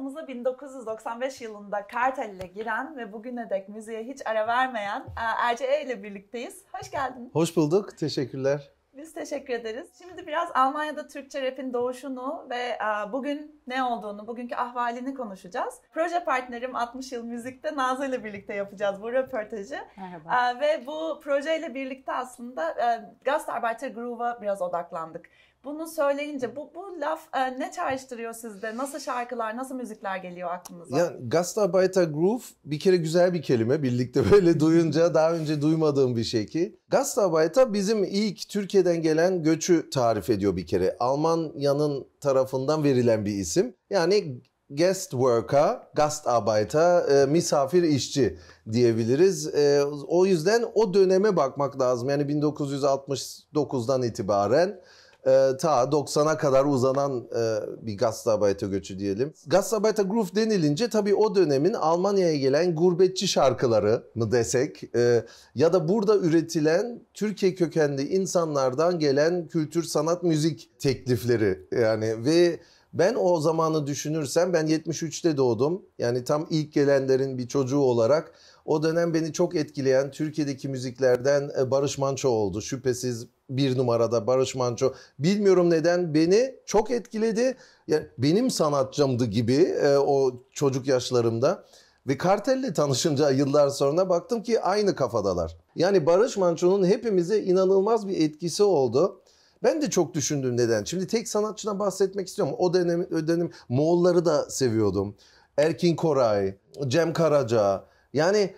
Hayatımıza 1995 yılında Kartel'le giren ve bugüne dek müziğe hiç ara vermeyen Erce E ile birlikteyiz. Hoş geldin. Hoş bulduk. Teşekkürler. Biz teşekkür ederiz. Şimdi biraz Almanya'da Türkçe rap'in doğuşunu ve e, bugün ne olduğunu, bugünkü ahvalini konuşacağız. Proje partnerim 60 Yıl Müzik'te Nazlı ile birlikte yapacağız bu röportajı. Merhaba. E, ve bu projeyle birlikte aslında e, Gastarbeiter Groove'a biraz odaklandık. Bunu söyleyince bu, bu laf e, ne çağrıştırıyor sizde? Nasıl şarkılar, nasıl müzikler geliyor aklınıza? Ya Gastarbeiter Groove bir kere güzel bir kelime. Birlikte böyle duyunca daha önce duymadığım bir şey ki. Gastarbeiter bizim ilk Türkiye'den gelen göçü tarif ediyor bir kere. Almanya'nın tarafından verilen bir isim. Yani guest worker, gastarbeiter, e, misafir işçi diyebiliriz. E, o yüzden o döneme bakmak lazım. Yani 1969'dan itibaren e, ta 90'a kadar uzanan e, bir Gastarbeiter göçü diyelim. Gastarbeiter Groove denilince tabii o dönemin Almanya'ya gelen gurbetçi şarkıları mı desek e, ya da burada üretilen Türkiye kökenli insanlardan gelen kültür, sanat, müzik teklifleri yani ve ben o zamanı düşünürsem ben 73'te doğdum. Yani tam ilk gelenlerin bir çocuğu olarak o dönem beni çok etkileyen Türkiye'deki müziklerden e, Barış Manço oldu. Şüphesiz bir numarada Barış Manço. Bilmiyorum neden beni çok etkiledi. Yani benim sanatçımdı gibi e, o çocuk yaşlarımda. Ve Kartel'le tanışınca yıllar sonra baktım ki aynı kafadalar. Yani Barış Manço'nun hepimize inanılmaz bir etkisi oldu. Ben de çok düşündüm neden. Şimdi tek sanatçıdan bahsetmek istiyorum. O dönem, o dönem Moğolları da seviyordum. Erkin Koray, Cem Karaca. Yani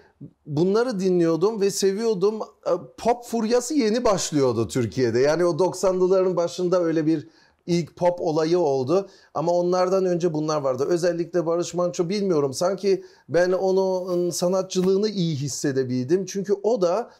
bunları dinliyordum ve seviyordum. E, pop furyası yeni başlıyordu Türkiye'de. Yani o 90'lıların başında öyle bir ilk pop olayı oldu. Ama onlardan önce bunlar vardı. Özellikle Barış Manço bilmiyorum. Sanki ben onun sanatçılığını iyi hissedebildim. Çünkü o da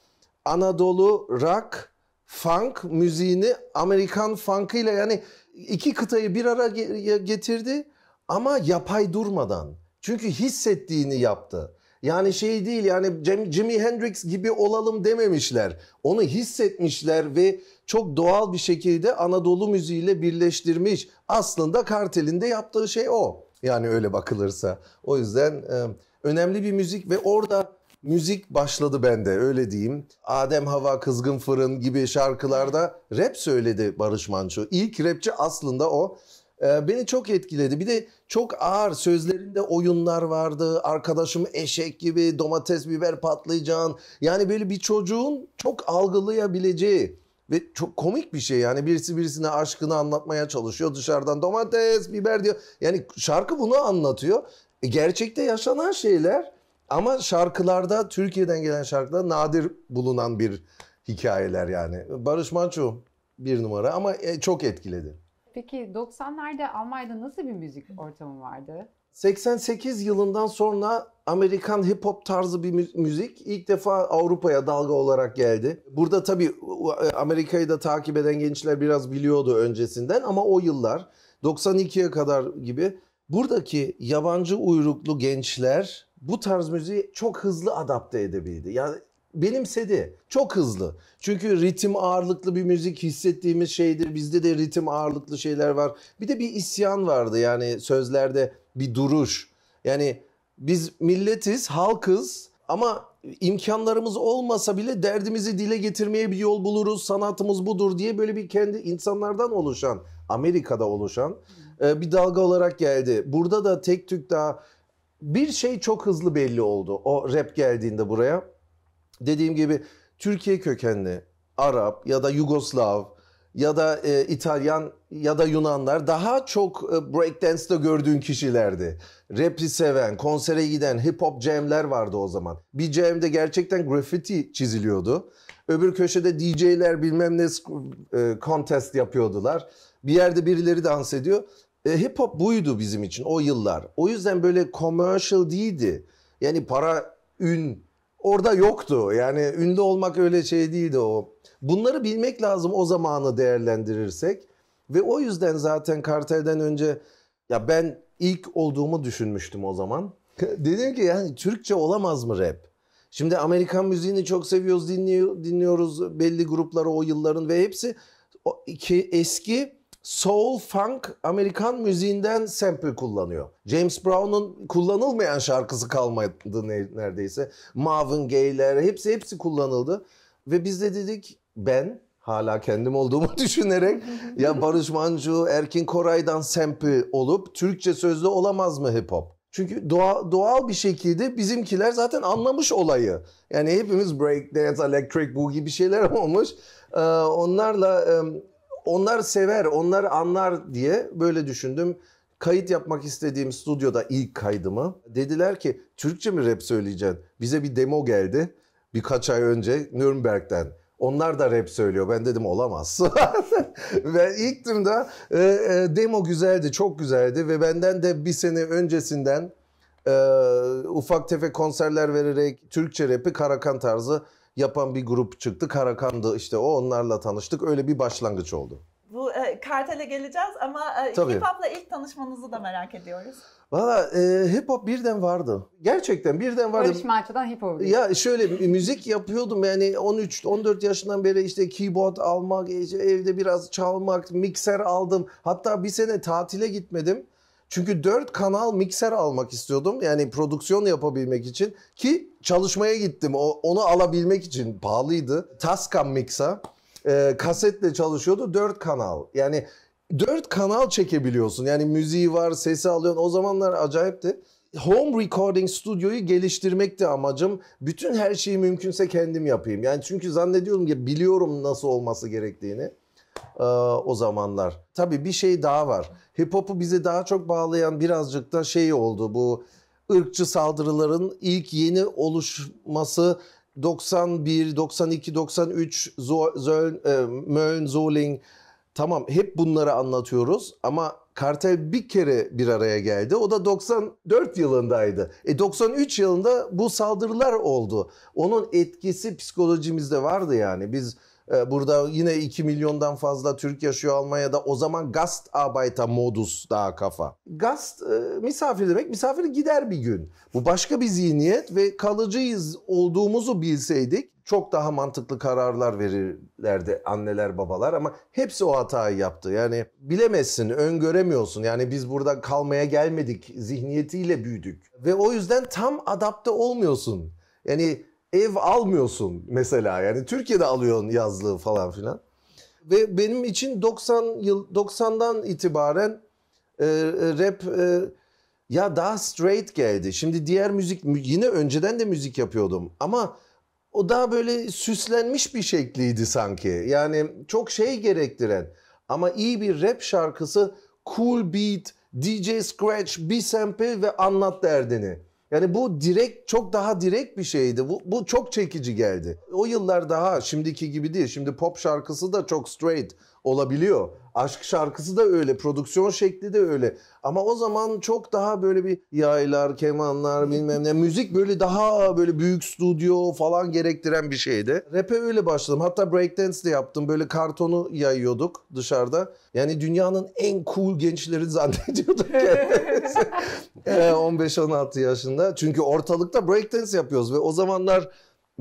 Anadolu rock, funk müziğini Amerikan funkıyla yani iki kıtayı bir araya getirdi ama yapay durmadan. Çünkü hissettiğini yaptı. Yani şey değil yani Jimi Hendrix gibi olalım dememişler. Onu hissetmişler ve çok doğal bir şekilde Anadolu müziğiyle birleştirmiş. Aslında kartelin de yaptığı şey o. Yani öyle bakılırsa. O yüzden e, önemli bir müzik ve orada müzik başladı bende öyle diyeyim. Adem Hava Kızgın Fırın gibi şarkılarda rap söyledi Barış Manço. İlk rapçi aslında o. Ee, beni çok etkiledi. Bir de çok ağır sözlerinde oyunlar vardı. Arkadaşım eşek gibi domates, biber, patlıcan. Yani böyle bir çocuğun çok algılayabileceği ve çok komik bir şey yani birisi birisine aşkını anlatmaya çalışıyor dışarıdan domates, biber diyor. Yani şarkı bunu anlatıyor. E, gerçekte yaşanan şeyler ama şarkılarda Türkiye'den gelen şarkılar nadir bulunan bir hikayeler yani. Barış Manço bir numara ama e, çok etkiledi. Peki 90'larda Almanya'da nasıl bir müzik ortamı vardı? 88 yılından sonra Amerikan hip hop tarzı bir müzik ilk defa Avrupa'ya dalga olarak geldi. Burada tabii Amerika'yı da takip eden gençler biraz biliyordu öncesinden ama o yıllar 92'ye kadar gibi buradaki yabancı uyruklu gençler bu tarz müziği çok hızlı adapte edebildi. Yani benimsedi. Çok hızlı. Çünkü ritim ağırlıklı bir müzik hissettiğimiz şeydir. Bizde de ritim ağırlıklı şeyler var. Bir de bir isyan vardı yani sözlerde bir duruş. Yani biz milletiz, halkız ama imkanlarımız olmasa bile derdimizi dile getirmeye bir yol buluruz. Sanatımız budur diye böyle bir kendi insanlardan oluşan, Amerika'da oluşan e, bir dalga olarak geldi. Burada da tek tük daha bir şey çok hızlı belli oldu o rap geldiğinde buraya dediğim gibi Türkiye kökenli Arap ya da Yugoslav ya da e, İtalyan ya da Yunanlar daha çok e, breakdance'da gördüğün kişilerdi. Rap'i seven, konsere giden hip hop jam'ler vardı o zaman. Bir jam'de gerçekten graffiti çiziliyordu. Öbür köşede DJ'ler bilmem ne e, contest yapıyordular. Bir yerde birileri dans ediyor. E, hip hop buydu bizim için o yıllar. O yüzden böyle commercial değildi. Yani para, ün orada yoktu. Yani ünlü olmak öyle şey değildi o. Bunları bilmek lazım o zamanı değerlendirirsek. Ve o yüzden zaten Kartel'den önce ya ben ilk olduğumu düşünmüştüm o zaman. Dedim ki yani Türkçe olamaz mı rap? Şimdi Amerikan müziğini çok seviyoruz, dinliyoruz belli grupları o yılların ve hepsi o iki eski soul funk Amerikan müziğinden sample kullanıyor. James Brown'un kullanılmayan şarkısı kalmadı neredeyse. Marvin Gaye'ler hepsi hepsi kullanıldı. Ve biz de dedik ben hala kendim olduğumu düşünerek ya Barış Manço, Erkin Koray'dan sample olup Türkçe sözlü olamaz mı hip hop? Çünkü doğa, doğal bir şekilde bizimkiler zaten anlamış olayı. Yani hepimiz break dance, electric boogie gibi şeyler olmuş. Ee, onlarla onlar sever, onlar anlar diye böyle düşündüm. Kayıt yapmak istediğim stüdyoda ilk kaydımı. Dediler ki Türkçe mi rap söyleyeceksin? Bize bir demo geldi birkaç ay önce Nürnberg'den. Onlar da rap söylüyor. Ben dedim olamaz. ve ilk tümde e, e, demo güzeldi, çok güzeldi ve benden de bir sene öncesinden e, ufak tefek konserler vererek Türkçe rapi Karakan tarzı yapan bir grup çıktı. Karakan'dı işte o onlarla tanıştık. Öyle bir başlangıç oldu. Bu e, Kartel'e geleceğiz ama e, hip hop'la ilk tanışmanızı da merak ediyoruz. Valla e, hip hop birden vardı. Gerçekten birden vardı. Görüşme açıdan hip hop. Ya şöyle müzik yapıyordum yani 13-14 yaşından beri işte keyboard almak, e, evde biraz çalmak, mikser aldım. Hatta bir sene tatile gitmedim. Çünkü 4 kanal mikser almak istiyordum. Yani prodüksiyon yapabilmek için ki çalışmaya gittim. O, onu alabilmek için pahalıydı. Tascam miksa e, kasetle çalışıyordu 4 kanal. Yani 4 kanal çekebiliyorsun. Yani müziği var, sesi alıyorsun. O zamanlar acayipti. Home recording stüdyoyu geliştirmekti amacım. Bütün her şeyi mümkünse kendim yapayım. Yani çünkü zannediyorum ki biliyorum nasıl olması gerektiğini e, o zamanlar. Tabii bir şey daha var. Hip hop'u bizi daha çok bağlayan birazcık da şey oldu bu ırkçı saldırıların ilk yeni oluşması 91, 92, 93 Zöl, e, Mön, Zoling tamam hep bunları anlatıyoruz ama kartel bir kere bir araya geldi. O da 94 yılındaydı. E 93 yılında bu saldırılar oldu. Onun etkisi psikolojimizde vardı yani. Biz ee, burada yine 2 milyondan fazla Türk yaşıyor Almanya'da. O zaman Gastarbeiter modus daha kafa. Gast e, misafir demek. Misafir gider bir gün. Bu başka bir zihniyet ve kalıcıyız olduğumuzu bilseydik çok daha mantıklı kararlar verirlerdi anneler babalar ama hepsi o hatayı yaptı. Yani bilemezsin, öngöremiyorsun. Yani biz burada kalmaya gelmedik zihniyetiyle büyüdük. Ve o yüzden tam adapte olmuyorsun. Yani ev almıyorsun mesela yani Türkiye'de alıyorsun yazlığı falan filan. Ve benim için 90 yıl 90'dan itibaren e, e, rap e, ya daha straight geldi. Şimdi diğer müzik yine önceden de müzik yapıyordum ama o daha böyle süslenmiş bir şekliydi sanki. Yani çok şey gerektiren ama iyi bir rap şarkısı cool beat, DJ Scratch, bir sample ve anlat derdini. Yani bu direkt çok daha direkt bir şeydi. Bu, bu çok çekici geldi. O yıllar daha şimdiki gibi değil. Şimdi pop şarkısı da çok straight olabiliyor. Aşk şarkısı da öyle, prodüksiyon şekli de öyle. Ama o zaman çok daha böyle bir yaylar, kemanlar bilmem ne. Müzik böyle daha böyle büyük stüdyo falan gerektiren bir şeydi. Rap'e öyle başladım. Hatta breakdance de yaptım. Böyle kartonu yayıyorduk dışarıda. Yani dünyanın en cool gençleri zannediyorduk. 15-16 ee, yaşında. Çünkü ortalıkta breakdance yapıyoruz ve o zamanlar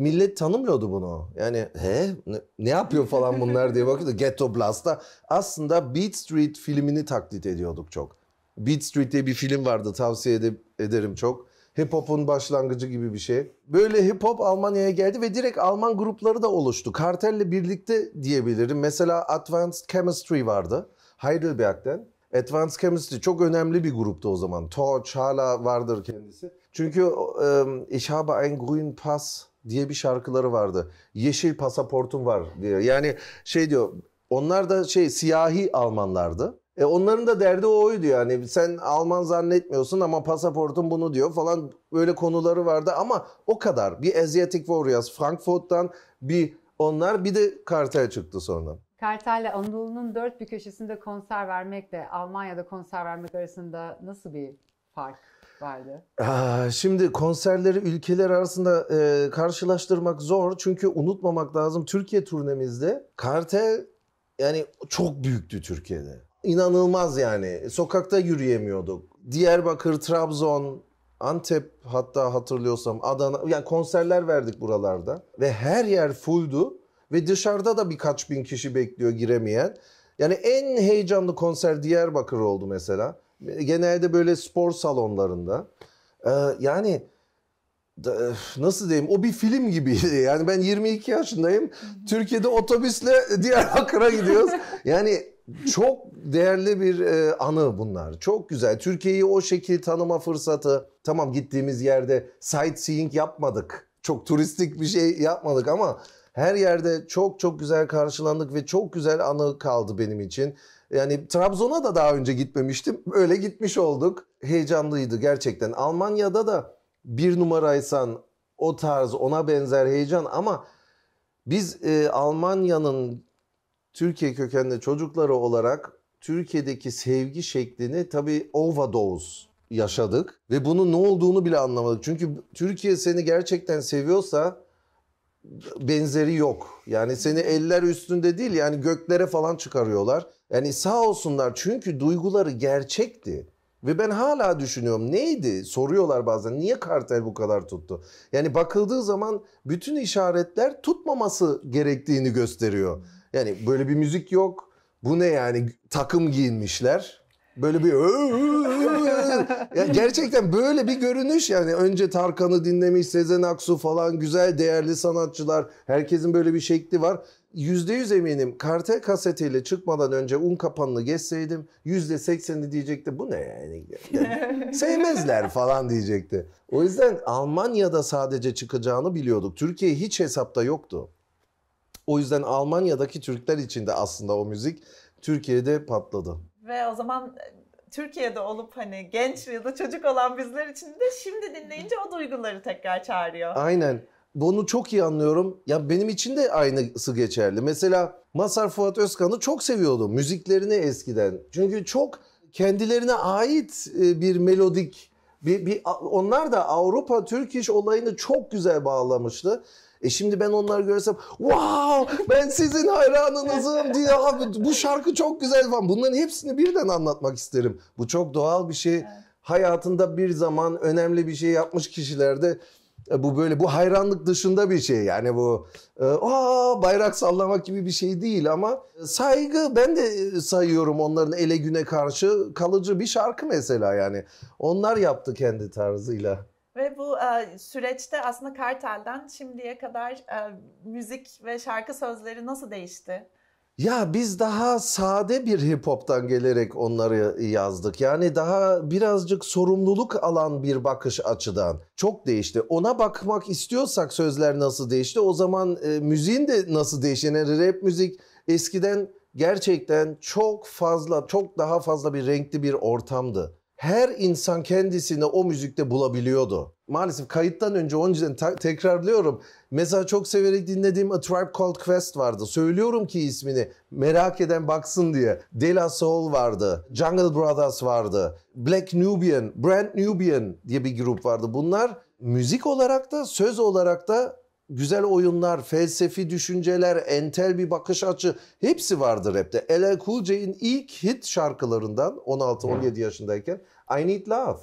millet tanımıyordu bunu. Yani he ne, ne yapıyor falan bunlar diye bakıyordu. Ghetto Blast'ta aslında Beat Street filmini taklit ediyorduk çok. Beat Street diye bir film vardı tavsiye edip, ederim çok. Hip hop'un başlangıcı gibi bir şey. Böyle hip hop Almanya'ya geldi ve direkt Alman grupları da oluştu. Kartelle birlikte diyebilirim. Mesela Advanced Chemistry vardı. Heidelberg'den. Advanced Chemistry çok önemli bir gruptu o zaman. Torch hala vardır kendisi. Çünkü um, Ich habe einen grünen Pass diye bir şarkıları vardı. Yeşil pasaportum var diyor. Yani şey diyor onlar da şey siyahi Almanlardı. E onların da derdi oydu yani. Sen Alman zannetmiyorsun ama pasaportun bunu diyor falan böyle konuları vardı ama o kadar. Bir Asiatic Warriors Frankfurt'tan bir onlar bir de Kartel çıktı sonra. Kartel'le Anadolu'nun dört bir köşesinde konser vermekle Almanya'da konser vermek arasında nasıl bir fark? vardı? Ee, şimdi konserleri ülkeler arasında e, karşılaştırmak zor. Çünkü unutmamak lazım Türkiye turnemizde Kartel yani çok büyüktü Türkiye'de. İnanılmaz yani. Sokakta yürüyemiyorduk. Diyarbakır, Trabzon, Antep hatta hatırlıyorsam Adana yani konserler verdik buralarda ve her yer fulldu ve dışarıda da birkaç bin kişi bekliyor giremeyen. Yani en heyecanlı konser Diyarbakır oldu mesela. Genelde böyle spor salonlarında. E, yani nasıl diyeyim o bir film gibiydi. Yani ben 22 yaşındayım. Türkiye'de otobüsle Diyarbakır'a gidiyoruz. Yani çok değerli bir e, anı bunlar. Çok güzel. Türkiye'yi o şekil tanıma fırsatı. Tamam gittiğimiz yerde sightseeing yapmadık. Çok turistik bir şey yapmadık ama her yerde çok çok güzel karşılandık ve çok güzel anı kaldı benim için. Yani Trabzon'a da daha önce gitmemiştim. Öyle gitmiş olduk. Heyecanlıydı gerçekten. Almanya'da da bir numaraysan o tarz ona benzer heyecan ama biz e, Almanya'nın Türkiye kökenli çocukları olarak Türkiye'deki sevgi şeklini tabii overdose yaşadık ve bunun ne olduğunu bile anlamadık. Çünkü Türkiye seni gerçekten seviyorsa benzeri yok. Yani seni eller üstünde değil yani göklere falan çıkarıyorlar. Yani sağ olsunlar çünkü duyguları gerçekti. Ve ben hala düşünüyorum neydi? Soruyorlar bazen niye kartel bu kadar tuttu? Yani bakıldığı zaman bütün işaretler tutmaması gerektiğini gösteriyor. Yani böyle bir müzik yok. Bu ne yani takım giyinmişler. Böyle bir ya gerçekten böyle bir görünüş yani önce Tarkan'ı dinlemiş Sezen Aksu falan güzel değerli sanatçılar herkesin böyle bir şekli var. Yüzde yüz eminim karte kasetiyle çıkmadan önce un kapanını geçseydim yüzde sekseni diyecekti bu ne yani, yani sevmezler falan diyecekti. O yüzden Almanya'da sadece çıkacağını biliyorduk. Türkiye hiç hesapta yoktu. O yüzden Almanya'daki Türkler için de aslında o müzik Türkiye'de patladı. Ve o zaman Türkiye'de olup hani genç ya da çocuk olan bizler için de şimdi dinleyince o duyguları tekrar çağırıyor. Aynen. Bunu çok iyi anlıyorum. Ya benim için de aynısı geçerli. Mesela Masar Fuat Özkan'ı çok seviyordum. Müziklerini eskiden. Çünkü çok kendilerine ait e, bir melodik bir, bir onlar da Avrupa Türk iş olayını çok güzel bağlamıştı. E şimdi ben onları görsem wow ben sizin hayranınızım diye abi bu şarkı çok güzel falan. Bunların hepsini birden anlatmak isterim. Bu çok doğal bir şey. Evet. Hayatında bir zaman önemli bir şey yapmış kişilerde e, bu böyle bu hayranlık dışında bir şey yani bu e, aa bayrak sallamak gibi bir şey değil ama e, saygı ben de sayıyorum onların ele güne karşı kalıcı bir şarkı mesela yani onlar yaptı kendi tarzıyla. Ve bu e, süreçte aslında Kartel'den şimdiye kadar e, müzik ve şarkı sözleri nasıl değişti? Ya biz daha sade bir hip hop'tan gelerek onları yazdık. Yani daha birazcık sorumluluk alan bir bakış açıdan çok değişti. Ona bakmak istiyorsak sözler nasıl değişti? O zaman e, müziğin de nasıl değişti? Yani rap müzik eskiden gerçekten çok fazla, çok daha fazla bir renkli bir ortamdı her insan kendisini o müzikte bulabiliyordu. Maalesef kayıttan önce onun için tekrarlıyorum. Mesela çok severek dinlediğim A Tribe Called Quest vardı. Söylüyorum ki ismini merak eden baksın diye. De La Soul vardı. Jungle Brothers vardı. Black Nubian, Brand Nubian diye bir grup vardı. Bunlar müzik olarak da söz olarak da güzel oyunlar, felsefi düşünceler, entel bir bakış açı hepsi vardır rapte. LL Cool J'in ilk hit şarkılarından 16-17 yaşındayken I Need Love.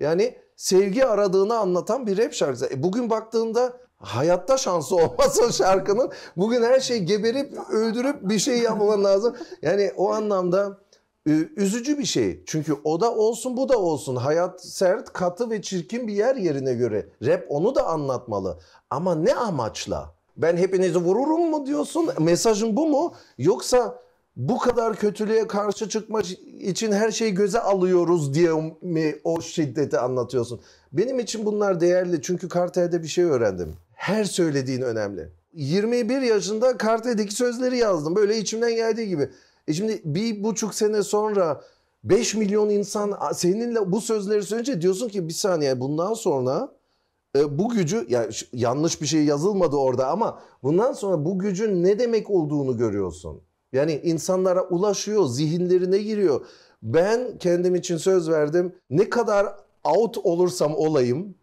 Yani sevgi aradığını anlatan bir rap şarkısı. E bugün baktığında hayatta şansı olmasa şarkının bugün her şeyi geberip öldürüp bir şey yapman lazım. Yani o anlamda üzücü bir şey. Çünkü o da olsun bu da olsun. Hayat sert, katı ve çirkin bir yer yerine göre. Rap onu da anlatmalı. Ama ne amaçla? Ben hepinizi vururum mu diyorsun? Mesajın bu mu? Yoksa bu kadar kötülüğe karşı çıkmak için her şeyi göze alıyoruz diye mi o şiddeti anlatıyorsun? Benim için bunlar değerli çünkü Kartel'de bir şey öğrendim. Her söylediğin önemli. 21 yaşında Kartel'deki sözleri yazdım. Böyle içimden geldiği gibi. E şimdi bir buçuk sene sonra 5 milyon insan seninle bu sözleri söyleyince diyorsun ki bir saniye bundan sonra e, bu gücü yani yanlış bir şey yazılmadı orada ama bundan sonra bu gücün ne demek olduğunu görüyorsun. Yani insanlara ulaşıyor, zihinlerine giriyor. Ben kendim için söz verdim. Ne kadar out olursam olayım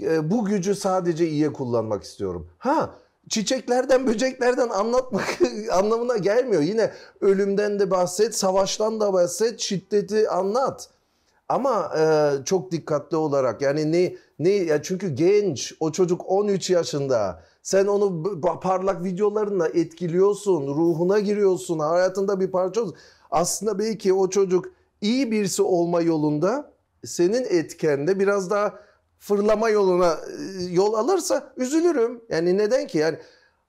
e, bu gücü sadece iyiye kullanmak istiyorum. Ha çiçeklerden, böceklerden anlatmak anlamına gelmiyor. Yine ölümden de bahset, savaştan da bahset, şiddeti anlat. Ama e, çok dikkatli olarak yani ne ne ya çünkü genç o çocuk 13 yaşında sen onu parlak videolarınla etkiliyorsun, ruhuna giriyorsun, hayatında bir parça Aslında belki o çocuk iyi birisi olma yolunda senin etkende biraz daha fırlama yoluna e, yol alırsa üzülürüm. Yani neden ki yani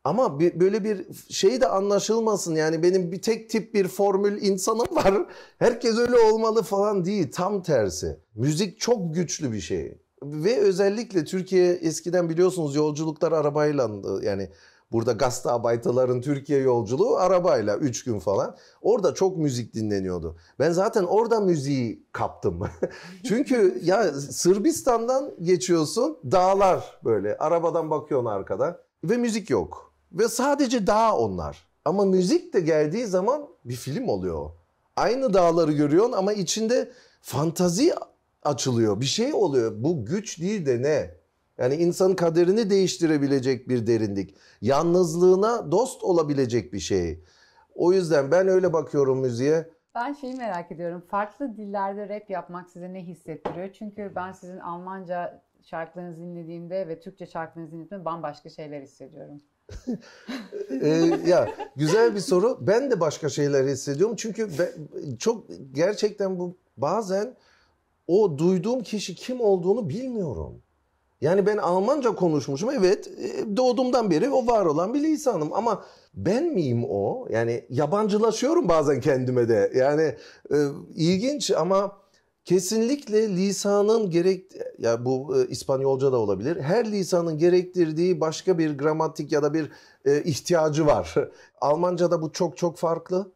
ama bir, böyle bir şey de anlaşılmasın yani benim bir tek tip bir formül insanım var. Herkes öyle olmalı falan değil. Tam tersi. Müzik çok güçlü bir şey. Ve özellikle Türkiye eskiden biliyorsunuz yolculuklar arabayla yani Burada Gastarbeiter'ların Türkiye yolculuğu arabayla 3 gün falan. Orada çok müzik dinleniyordu. Ben zaten orada müziği kaptım. Çünkü ya Sırbistan'dan geçiyorsun dağlar böyle arabadan bakıyorsun arkada ve müzik yok. Ve sadece dağ onlar. Ama müzik de geldiği zaman bir film oluyor. Aynı dağları görüyorsun ama içinde fantazi açılıyor. Bir şey oluyor. Bu güç değil de ne? Yani insanın kaderini değiştirebilecek bir derinlik. Yalnızlığına dost olabilecek bir şey. O yüzden ben öyle bakıyorum müziğe. Ben şeyi merak ediyorum. Farklı dillerde rap yapmak size ne hissettiriyor? Çünkü ben sizin Almanca şarkılarınızı dinlediğimde ve Türkçe şarkılarınızı dinlediğimde bambaşka şeyler hissediyorum. e, ya güzel bir soru. Ben de başka şeyler hissediyorum. Çünkü ben, çok gerçekten bu bazen o duyduğum kişi kim olduğunu bilmiyorum. Yani ben Almanca konuşmuşum evet e, doğduğumdan beri o var olan bir lisanım ama ben miyim o? Yani yabancılaşıyorum bazen kendime de yani e, ilginç ama kesinlikle lisanın gerek ya bu e, İspanyolca da olabilir her lisanın gerektirdiği başka bir gramatik ya da bir e, ihtiyacı var. Almanca'da bu çok çok farklı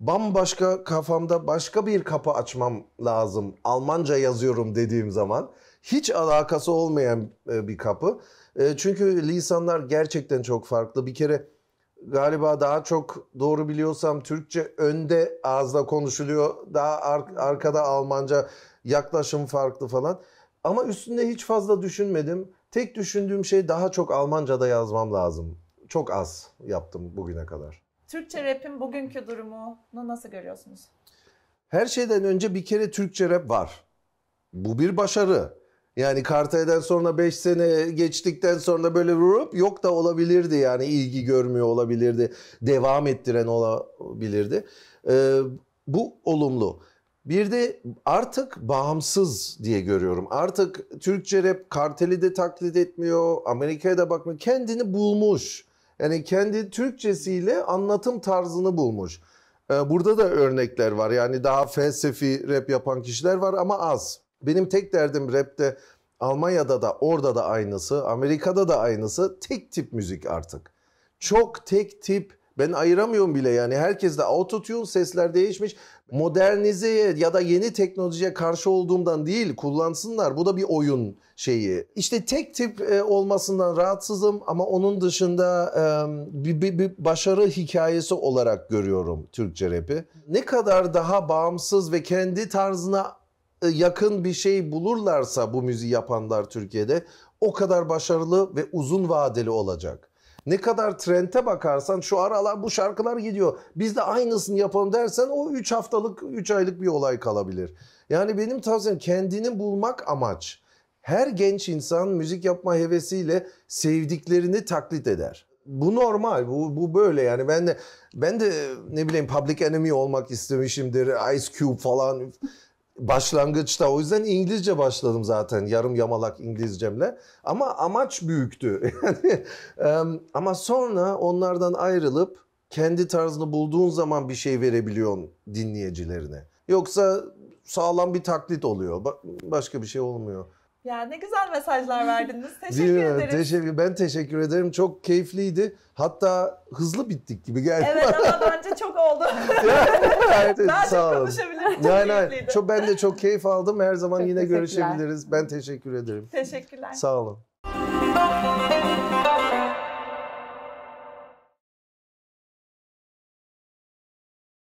bambaşka kafamda başka bir kapı açmam lazım. Almanca yazıyorum dediğim zaman hiç alakası olmayan e, bir kapı. E, çünkü lisanlar gerçekten çok farklı. Bir kere galiba daha çok doğru biliyorsam Türkçe önde ağızla konuşuluyor. Daha ar- arkada Almanca yaklaşım farklı falan. Ama üstünde hiç fazla düşünmedim. Tek düşündüğüm şey daha çok Almanca'da yazmam lazım. Çok az yaptım bugüne kadar. Türkçe rap'in bugünkü durumunu nasıl görüyorsunuz? Her şeyden önce bir kere Türkçe rap var. Bu bir başarı. Yani Kartay'dan sonra 5 sene geçtikten sonra böyle vurup yok da olabilirdi yani ilgi görmüyor olabilirdi. Devam ettiren olabilirdi. Ee, bu olumlu. Bir de artık bağımsız diye görüyorum. Artık Türkçe rap karteli de taklit etmiyor. Amerika'ya da bakmıyor. Kendini bulmuş. Yani kendi Türkçesiyle anlatım tarzını bulmuş. Ee, burada da örnekler var. Yani daha felsefi rap yapan kişiler var ama az. Benim tek derdim rapte Almanya'da da orada da aynısı, Amerika'da da aynısı tek tip müzik artık. Çok tek tip ben ayıramıyorum bile yani herkes de autotune sesler değişmiş. Modernizeye ya da yeni teknolojiye karşı olduğumdan değil kullansınlar. Bu da bir oyun şeyi. İşte tek tip e, olmasından rahatsızım ama onun dışında bir, bir, bir başarı hikayesi olarak görüyorum Türkçe rapi. Ne kadar daha bağımsız ve kendi tarzına e, yakın bir şey bulurlarsa bu müziği yapanlar Türkiye'de o kadar başarılı ve uzun vadeli olacak. Ne kadar trende bakarsan şu aralar bu şarkılar gidiyor. Biz de aynısını yapalım dersen o 3 haftalık 3 aylık bir olay kalabilir. Yani benim tavsiyem kendini bulmak amaç. Her genç insan müzik yapma hevesiyle sevdiklerini taklit eder bu normal. Bu, bu böyle yani ben de ben de ne bileyim Public Enemy olmak istemişimdir. Ice Cube falan başlangıçta o yüzden İngilizce başladım zaten yarım yamalak İngilizcemle ama amaç büyüktü yani ama sonra onlardan ayrılıp kendi tarzını bulduğun zaman bir şey verebiliyorsun dinleyicilerine yoksa sağlam bir taklit oluyor başka bir şey olmuyor. Ya ne güzel mesajlar verdiniz. Teşekkür Değil ederim. Teşekkür, ben teşekkür ederim. Çok keyifliydi. Hatta hızlı bittik gibi geldi. Evet ama bence çok oldu. evet, Daha sağ olun. konuşabiliriz. Hayır Çok, ben de çok keyif aldım. Her zaman Çok yine görüşebiliriz. Ben teşekkür ederim. Teşekkürler. Sağ olun.